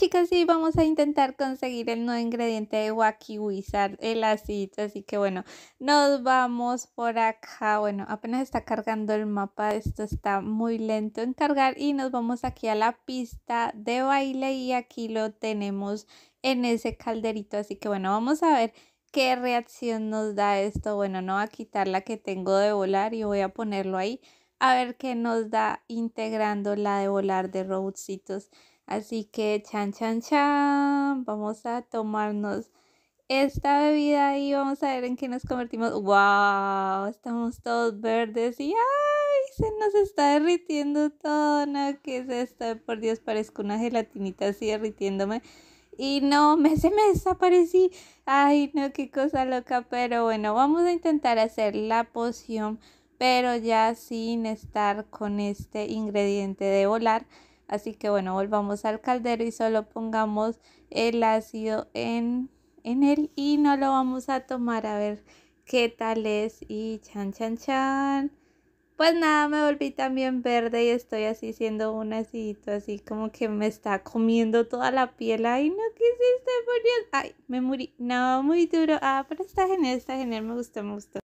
chicas, sí, vamos a intentar conseguir el nuevo ingrediente de Wacky Wizard, el acid. Así que bueno, nos vamos por acá. Bueno, apenas está cargando el mapa, esto está muy lento en cargar. Y nos vamos aquí a la pista de baile y aquí lo tenemos en ese calderito. Así que bueno, vamos a ver qué reacción nos da esto. Bueno, no va a quitar la que tengo de volar y voy a ponerlo ahí. A ver qué nos da integrando la de volar de robotcitos. Así que chan, chan, chan, vamos a tomarnos esta bebida y vamos a ver en qué nos convertimos. ¡Wow! Estamos todos verdes y ¡ay! Se nos está derritiendo todo. ¿no? ¿Qué es esto? Por Dios, parezco una gelatinita así derritiéndome. Y no, me, se me desaparecí. Ay, no, qué cosa loca. Pero bueno, vamos a intentar hacer la poción, pero ya sin estar con este ingrediente de volar. Así que bueno, volvamos al caldero y solo pongamos el ácido en, él y no lo vamos a tomar a ver qué tal es. Y chan, chan, chan. Pues nada, me volví también verde y estoy así siendo un ácido así como que me está comiendo toda la piel. Ay, no, quisiste morir Ay, me morí. No, muy duro. Ah, pero está genial, está genial, me gustó, me gustó.